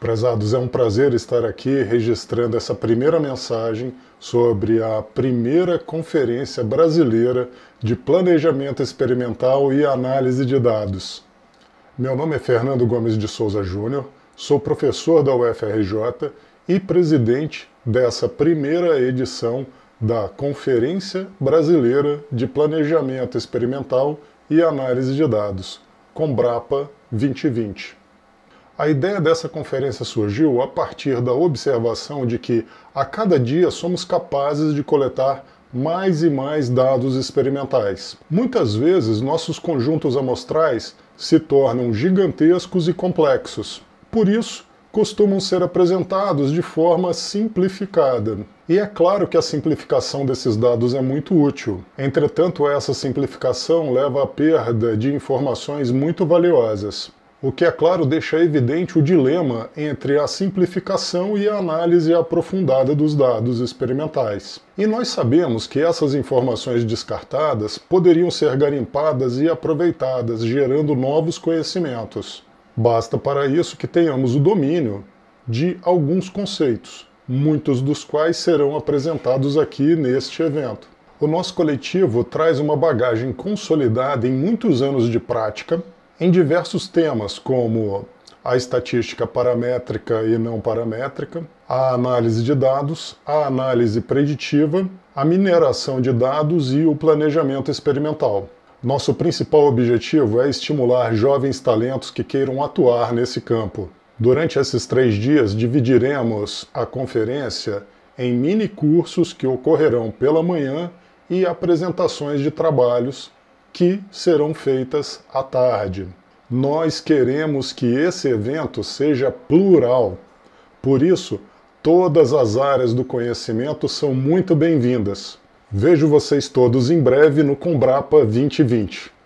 Prezados, é um prazer estar aqui registrando essa primeira mensagem sobre a primeira Conferência Brasileira de Planejamento Experimental e Análise de Dados. Meu nome é Fernando Gomes de Souza Júnior, sou professor da UFRJ e presidente dessa primeira edição da Conferência Brasileira de Planejamento Experimental e Análise de Dados, Combrapa 2020. A ideia dessa conferência surgiu a partir da observação de que a cada dia somos capazes de coletar mais e mais dados experimentais. Muitas vezes, nossos conjuntos amostrais se tornam gigantescos e complexos. Por isso, costumam ser apresentados de forma simplificada. E é claro que a simplificação desses dados é muito útil. Entretanto, essa simplificação leva à perda de informações muito valiosas o que, é claro, deixa evidente o dilema entre a simplificação e a análise aprofundada dos dados experimentais. E nós sabemos que essas informações descartadas poderiam ser garimpadas e aproveitadas, gerando novos conhecimentos. Basta para isso que tenhamos o domínio de alguns conceitos, muitos dos quais serão apresentados aqui neste evento. O nosso coletivo traz uma bagagem consolidada em muitos anos de prática em diversos temas, como a estatística paramétrica e não paramétrica, a análise de dados, a análise preditiva, a mineração de dados e o planejamento experimental. Nosso principal objetivo é estimular jovens talentos que queiram atuar nesse campo. Durante esses três dias, dividiremos a conferência em mini cursos que ocorrerão pela manhã e apresentações de trabalhos que serão feitas à tarde. Nós queremos que esse evento seja plural. Por isso, todas as áreas do conhecimento são muito bem-vindas. Vejo vocês todos em breve no Combrapa 2020.